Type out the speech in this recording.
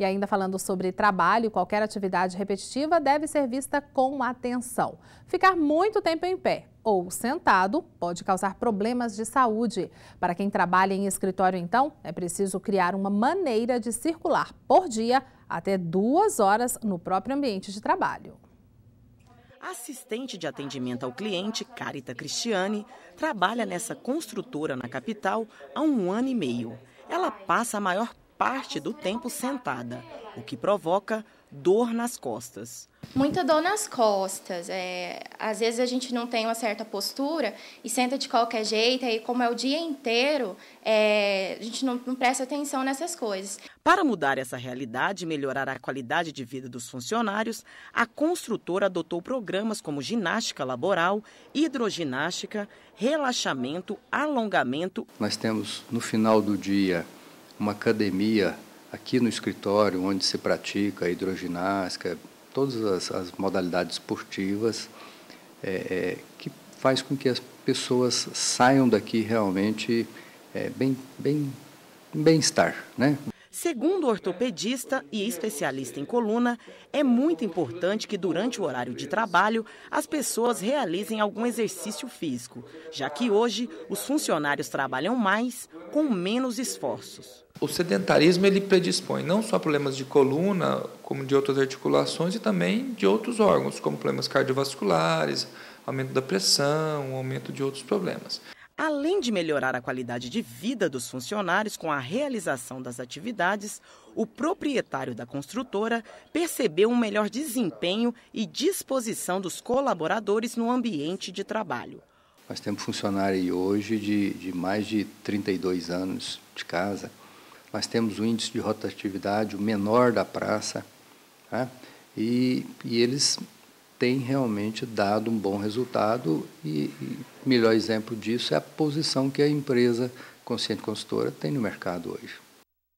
E ainda falando sobre trabalho, qualquer atividade repetitiva deve ser vista com atenção. Ficar muito tempo em pé ou sentado pode causar problemas de saúde. Para quem trabalha em escritório, então, é preciso criar uma maneira de circular por dia até duas horas no próprio ambiente de trabalho. Assistente de atendimento ao cliente, Carita Cristiane, trabalha nessa construtora na capital há um ano e meio. Ela passa a maior parte do tempo sentada, o que provoca dor nas costas. Muita dor nas costas. É, às vezes a gente não tem uma certa postura e senta de qualquer jeito, e como é o dia inteiro, é, a gente não, não presta atenção nessas coisas. Para mudar essa realidade e melhorar a qualidade de vida dos funcionários, a construtora adotou programas como ginástica laboral, hidroginástica, relaxamento, alongamento. Nós temos no final do dia uma academia aqui no escritório onde se pratica hidroginástica, todas as, as modalidades esportivas, é, é, que faz com que as pessoas saiam daqui realmente é, bem, bem, bem estar, né? Segundo o ortopedista e especialista em coluna, é muito importante que durante o horário de trabalho as pessoas realizem algum exercício físico, já que hoje os funcionários trabalham mais com menos esforços. O sedentarismo ele predispõe não só a problemas de coluna, como de outras articulações e também de outros órgãos, como problemas cardiovasculares, aumento da pressão, aumento de outros problemas. Além de melhorar a qualidade de vida dos funcionários com a realização das atividades, o proprietário da construtora percebeu um melhor desempenho e disposição dos colaboradores no ambiente de trabalho. Nós temos funcionário hoje de, de mais de 32 anos de casa. Nós temos o um índice de rotatividade, o menor da praça. Né? E, e eles tem realmente dado um bom resultado e, e melhor exemplo disso é a posição que a empresa Consciente Consultora tem no mercado hoje.